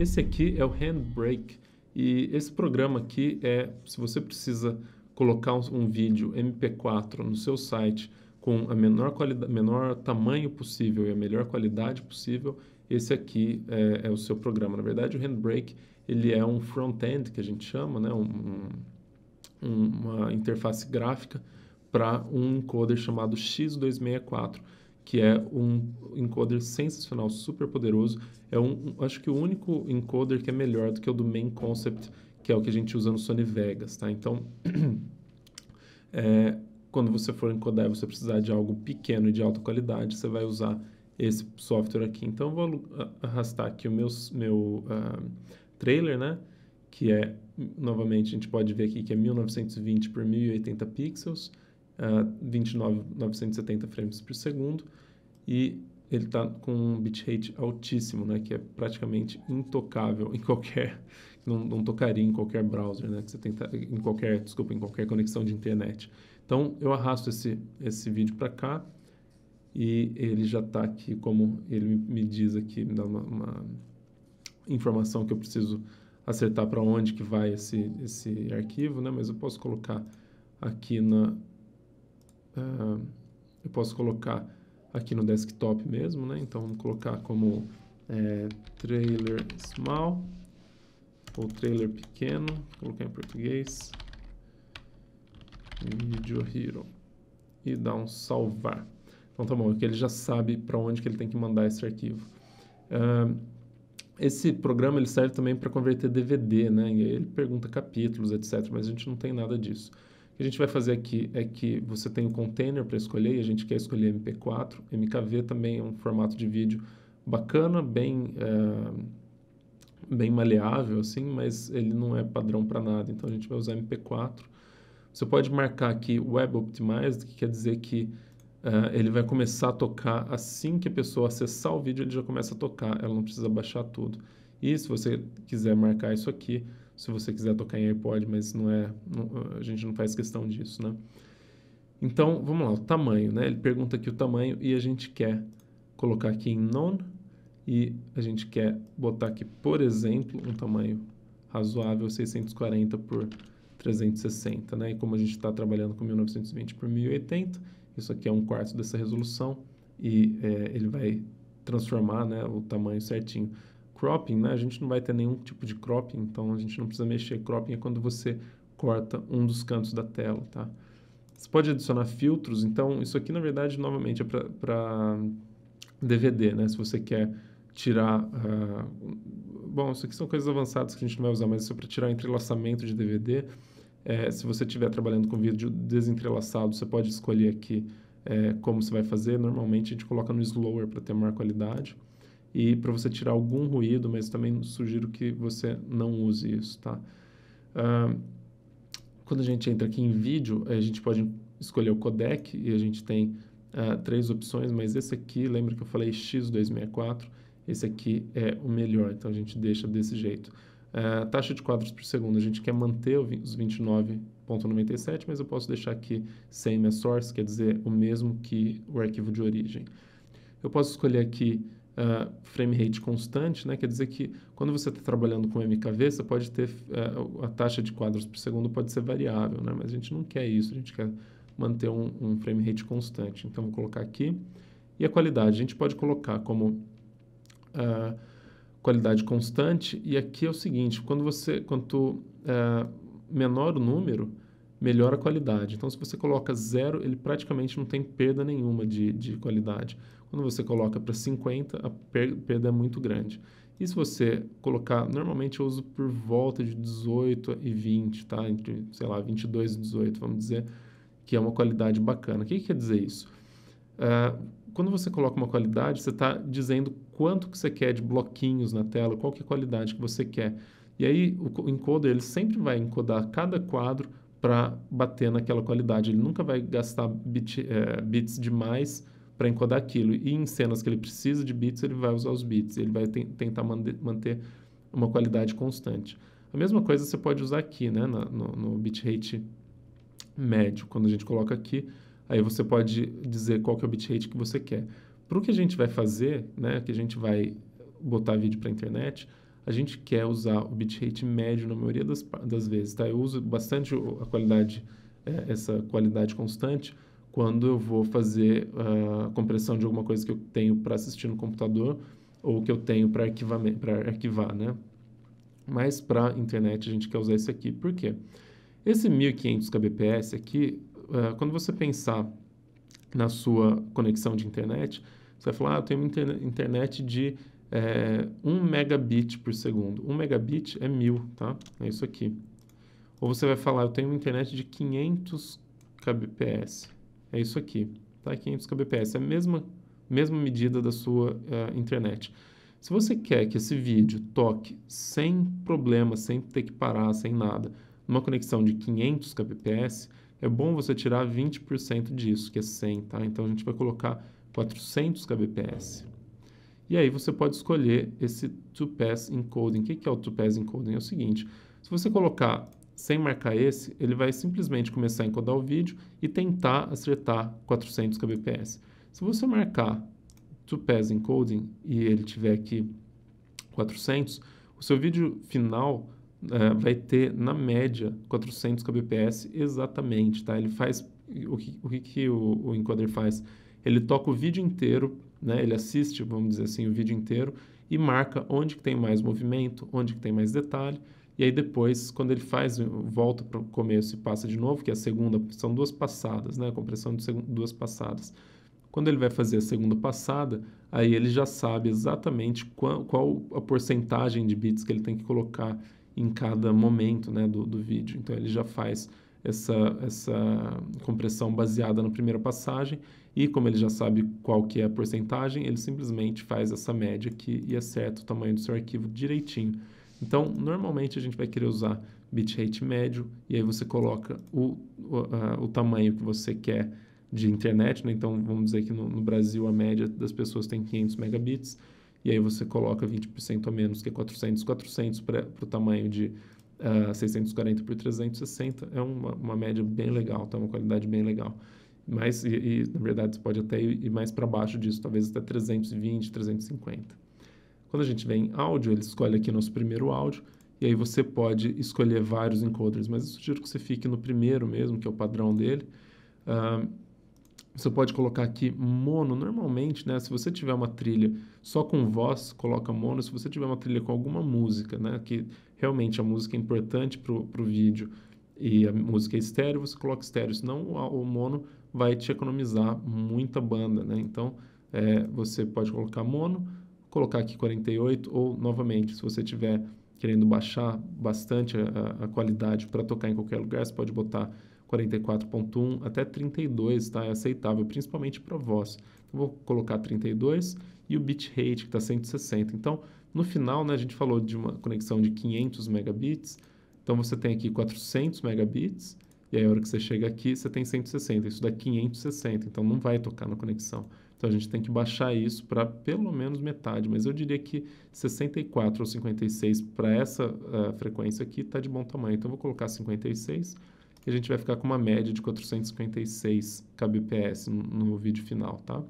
Esse aqui é o Handbrake e esse programa aqui é se você precisa colocar um, um vídeo MP4 no seu site com a menor, menor tamanho possível e a melhor qualidade possível, esse aqui é, é o seu programa. Na verdade, o Handbrake ele é um front-end que a gente chama, né? Um, um, uma interface gráfica para um encoder chamado X264 que é um encoder sensacional, super poderoso. É um, acho que o único encoder que é melhor do que o do Main Concept, que é o que a gente usa no Sony Vegas, tá? Então, é, quando você for encodar e você precisar de algo pequeno e de alta qualidade, você vai usar esse software aqui. Então, eu vou arrastar aqui o meu, meu uh, ah, trailer, né? Que é, novamente, a gente pode ver aqui que é 1920 por 1080 pixels, uh, ah, 29.970 frames por segundo e ele está com um bitrate altíssimo, né, que é praticamente intocável em qualquer, não, não tocaria em qualquer browser, né, que você tenta, em qualquer, desculpa, em qualquer conexão de internet. Então eu arrasto esse esse vídeo para cá e ele já está aqui como ele me diz aqui, me dá uma, uma informação que eu preciso acertar para onde que vai esse esse arquivo, né, mas eu posso colocar aqui na, uh, eu posso colocar aqui no desktop mesmo, né? Então vamos colocar como é, trailer small ou trailer pequeno, vou colocar em português, Video Hero e dar um salvar. Então tá bom, porque é ele já sabe para onde que ele tem que mandar esse arquivo. Uh, esse programa ele serve também para converter DVD, né? ele pergunta capítulos, etc. Mas a gente não tem nada disso que a gente vai fazer aqui é que você tem um container para escolher e a gente quer escolher MP4. MKV também é um formato de vídeo bacana, bem, é, bem maleável, assim, mas ele não é padrão para nada. Então a gente vai usar MP4. Você pode marcar aqui Web Optimized, que quer dizer que Uh, ele vai começar a tocar assim que a pessoa acessar o vídeo, ele já começa a tocar, ela não precisa baixar tudo. E se você quiser marcar isso aqui, se você quiser tocar em iPod, mas não é, não, a gente não faz questão disso, né? Então, vamos lá, o tamanho, né? Ele pergunta aqui o tamanho e a gente quer colocar aqui em none e a gente quer botar aqui, por exemplo, um tamanho razoável 640 por 360, né? E como a gente está trabalhando com 1920 por 1080, isso aqui é um quarto dessa resolução e é, ele vai transformar né, o tamanho certinho cropping, né? A gente não vai ter nenhum tipo de cropping, então a gente não precisa mexer. Cropping é quando você corta um dos cantos da tela, tá? Você pode adicionar filtros, então isso aqui na verdade, novamente, é para DVD, né? Se você quer tirar... Uh, bom, isso aqui são coisas avançadas que a gente não vai usar, mas isso é para tirar entrelaçamento de DVD. É, se você estiver trabalhando com vídeo desentrelaçado, você pode escolher aqui é, como você vai fazer. Normalmente a gente coloca no slower para ter maior qualidade e para você tirar algum ruído, mas também sugiro que você não use isso, tá? Uh, quando a gente entra aqui em vídeo, a gente pode escolher o codec e a gente tem uh, três opções, mas esse aqui, lembra que eu falei X264, esse aqui é o melhor, então a gente deixa desse jeito. Uh, taxa de quadros por segundo, a gente quer manter os 29.97, mas eu posso deixar aqui same as source, quer dizer, o mesmo que o arquivo de origem. Eu posso escolher aqui eh, frame rate constante, né? quer dizer que quando você está trabalhando com MKV, você pode ter uh, a taxa de quadros por segundo pode ser variável, né? mas a gente não quer isso, a gente quer manter um, um frame rate constante. Então, vou colocar aqui. E a qualidade, a gente pode colocar como uh, qualidade constante, e aqui é o seguinte, quando você, quanto menor o número, melhora a qualidade. Então, se você coloca zero, ele praticamente não tem perda nenhuma de, de qualidade. Quando você coloca para 50, a perda é muito grande. E se você colocar, normalmente eu uso por volta de 18 e 20, tá? Entre, sei lá, 22 e 18, vamos dizer, que é uma qualidade bacana. O que, que quer dizer isso? Uh, quando você coloca uma qualidade, você está dizendo quanto que você quer de bloquinhos na tela, qual que é a qualidade que você quer. E aí o encoder ele sempre vai encodar cada quadro para bater naquela qualidade. Ele nunca vai gastar bit, é, bits demais para encodar aquilo. E em cenas que ele precisa de bits, ele vai usar os bits, ele vai te tentar manter uma qualidade constante. A mesma coisa você pode usar aqui, né, no, no bitrate médio. Quando a gente coloca aqui, aí você pode dizer qual que é o bitrate que você quer. Para o que a gente vai fazer, né, que a gente vai botar vídeo para a internet, a gente quer usar o bitrate médio na maioria das, das vezes, tá? Eu uso bastante a qualidade, é, essa qualidade constante, quando eu vou fazer a ah, compressão de alguma coisa que eu tenho para assistir no computador ou que eu tenho para arquivar, arquivar, né? Mas para internet a gente quer usar esse aqui. Por quê? Esse 1500 kbps aqui, uh, quando você pensar na sua conexão de internet, você vai falar, ah, eu tenho uma interne internet de é, eh, 1 megabit por segundo. 1 megabit é 1000, tá? É isso aqui. Ou você vai falar, eu tenho uma internet de 500 kbps é isso aqui, tá? 500 kbps, é a mesma, mesma medida da sua uh, internet. Se você quer que esse vídeo toque sem problema, sem ter que parar, sem nada, numa conexão de 500 kbps, é bom você tirar 20% disso, que é 100, tá? Então a gente vai colocar 400 kbps. E aí você pode escolher esse 2 pass encoding. O que é o 2 pass encoding? É o seguinte, se você colocar sem marcar esse, ele vai simplesmente começar a encodar o vídeo e tentar acertar 400 kbps. Se você marcar to pass encoding e ele tiver aqui 400, o seu vídeo final eh, vai ter, na média, 400 kbps exatamente, tá? Ele faz o que o, que o, o encoder faz? Ele toca o vídeo inteiro, né? ele assiste, vamos dizer assim, o vídeo inteiro e marca onde que tem mais movimento, onde que tem mais detalhe, e aí depois, quando ele faz, volta para o começo e passa de novo, que é a segunda, são duas passadas, né? A compressão de duas passadas. Quando ele vai fazer a segunda passada, aí ele já sabe exatamente qual, qual a porcentagem de bits que ele tem que colocar em cada momento né, do, do vídeo. Então ele já faz essa, essa compressão baseada na primeira passagem e como ele já sabe qual que é a porcentagem, ele simplesmente faz essa média aqui e acerta o tamanho do seu arquivo direitinho. Então, normalmente a gente vai querer usar bitrate médio, e aí você coloca o, o, o tamanho que você quer de internet, né? então vamos dizer que no, no, Brasil a média das pessoas tem 500 megabits, e aí você coloca 20% a menos, que 400, 400 para o tamanho de uh, ah, 640 por 360, é uma, uma média bem legal, tá? uma qualidade bem legal. Mas, e, e na verdade, você pode até ir mais para baixo disso, talvez até 320, 350. Quando a gente vem em áudio, ele escolhe aqui nosso primeiro áudio, e aí você pode escolher vários encoders, mas eu sugiro que você fique no primeiro mesmo, que é o padrão dele. Uh, você pode colocar aqui mono, normalmente, né? Se você tiver uma trilha só com voz, coloca mono. Se você tiver uma trilha com alguma música, né? Que realmente a música é importante para o vídeo e a música é estéreo, você coloca estéreo. Senão o, mono vai te economizar muita banda, né? Então, é, você pode colocar mono colocar aqui 48 ou novamente, se você tiver querendo baixar bastante a, a qualidade para tocar em qualquer lugar, você pode botar 44.1 até 32, tá? É aceitável, principalmente para voz. Então, vou colocar 32 e o bitrate que está 160. Então, no final, né, a gente falou de uma conexão de 500 megabits, então você tem aqui 400 megabits, e aí a hora que você chega aqui, você tem 160. Isso dá 560, então não vai tocar na conexão. Então a gente tem que baixar isso para pelo menos metade, mas eu diria que 64 ou 56 para essa uh, frequência aqui está de bom tamanho. Então eu vou colocar 56 e a gente vai ficar com uma média de 456 kbps no, no vídeo final, tá?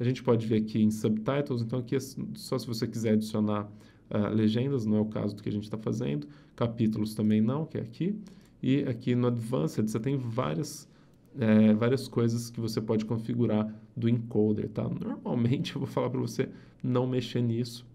A gente pode ver aqui em subtitles, então aqui é só se você quiser adicionar uh, legendas, não é o caso do que a gente está fazendo, capítulos também não, que é aqui, e aqui no Advanced você tem várias é, várias coisas que você pode configurar do encoder, tá? Normalmente eu vou falar para você não mexer nisso,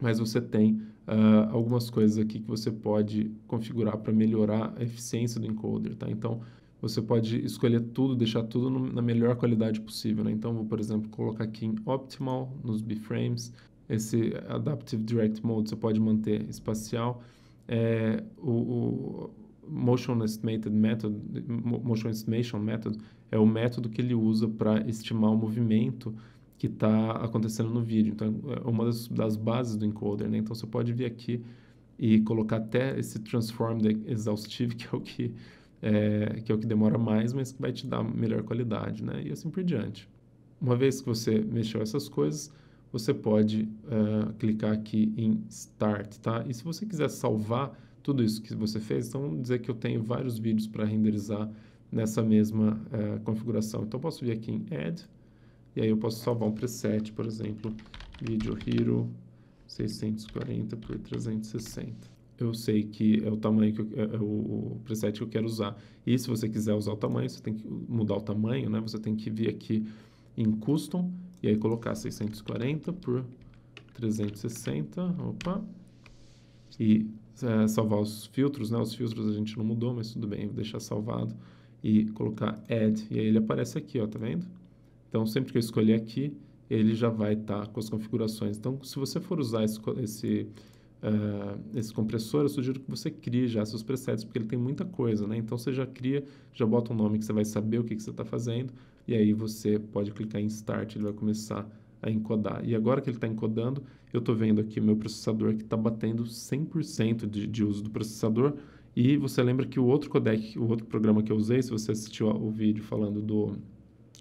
mas você tem uh, algumas coisas aqui que você pode configurar para melhorar a eficiência do encoder, tá? Então você pode escolher tudo, deixar tudo no, na melhor qualidade possível, né? Então vou, por exemplo, colocar aqui em Optimal, nos B-Frames, esse Adaptive Direct Mode você pode manter espacial, é, o, o motion estimated method, motion estimation method é o método que ele usa para estimar o movimento que está acontecendo no vídeo. Então, é uma das, das bases do encoder, né? Então, você pode vir aqui e colocar até esse transform exaustivo, que é o que é, que é o que demora mais, mas que vai te dar melhor qualidade, né? E assim por diante. Uma vez que você mexeu essas coisas, você pode uh, clicar aqui em Start, tá? E se você quiser salvar tudo isso que você fez. Então, vamos dizer que eu tenho vários vídeos para renderizar nessa mesma uh, configuração. Então, eu posso vir aqui em Add, e aí eu posso salvar um preset, por exemplo, Video Hero 640 por 360 eu sei que é o tamanho que eu, é, é o preset que eu quero usar. E se você quiser usar o tamanho, você tem que mudar o tamanho, né? Você tem que vir aqui em custom e aí colocar 640 por 360, opa. E é, salvar os filtros, né? Os filtros a gente não mudou, mas tudo bem, vou deixar salvado e colocar add. E aí ele aparece aqui, ó, tá vendo? Então, sempre que eu escolher aqui, ele já vai estar tá com as configurações. Então, se você for usar esse, esse, uh, esse compressor, eu sugiro que você crie já seus presets, porque ele tem muita coisa, né? Então, você já cria, já bota um nome que você vai saber o que, que você está fazendo, e aí você pode clicar em Start, ele vai começar a a encodar. E agora que ele está encodando, eu estou vendo aqui meu processador que está batendo 100% de, de uso do processador. E você lembra que o outro codec, o outro programa que eu usei, se você assistiu o vídeo falando do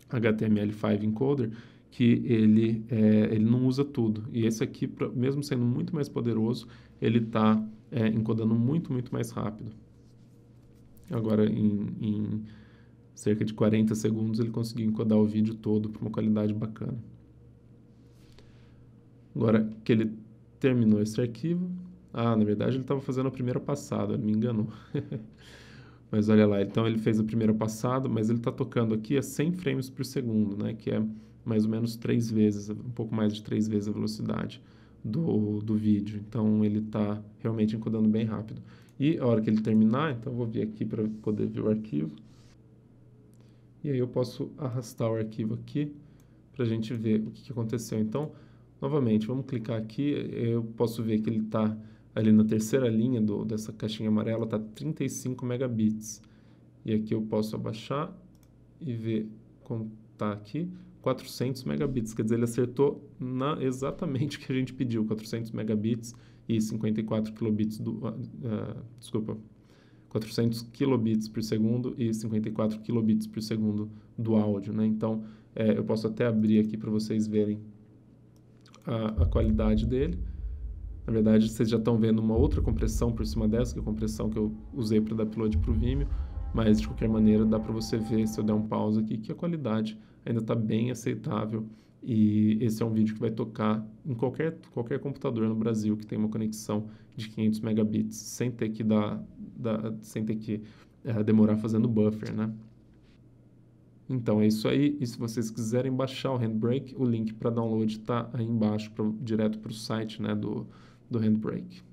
HTML5 encoder, que ele, é, ele não usa tudo. E esse aqui, pra, mesmo sendo muito mais poderoso, ele está é, encodando muito, muito mais rápido. Agora, em, em cerca de 40 segundos, ele conseguiu encodar o vídeo todo para uma qualidade bacana. Agora que ele terminou esse arquivo, ah, na verdade ele estava fazendo a primeira passada, ele me enganou. mas olha lá, então ele fez a primeira passada, mas ele está tocando aqui a 100 frames por segundo, né? Que é mais ou menos três vezes, um pouco mais de três vezes a velocidade do, do vídeo. Então ele está realmente encodando bem rápido. E a hora que ele terminar, então eu vou vir aqui para poder ver o arquivo. E aí eu posso arrastar o arquivo aqui para a gente ver o que, que aconteceu. Então, Novamente, vamos clicar aqui, eu posso ver que ele está ali na terceira linha do, dessa caixinha amarela, está 35 megabits. E aqui eu posso abaixar e ver como está aqui, 400 megabits, quer dizer, ele acertou na, exatamente o que a gente pediu, 400 megabits e 54 kilobits, do, uh, desculpa, 400 kilobits por segundo e 54 kilobits por segundo do áudio, né? Então, é, eu posso até abrir aqui para vocês verem a, a qualidade dele. Na verdade, vocês já estão vendo uma outra compressão por cima dessa, que é a compressão que eu usei para dar upload para o Vimeo, mas de qualquer maneira dá para você ver, se eu der um pause aqui, que a qualidade ainda está bem aceitável e esse é um vídeo que vai tocar em qualquer, qualquer computador no Brasil que tem uma conexão de 500 megabits, sem ter que, dar, dar sem ter que é, demorar fazendo buffer, né? Então é isso aí. E se vocês quiserem baixar o Handbrake, o link para download está aí embaixo, direto para o site né, do, do Handbrake.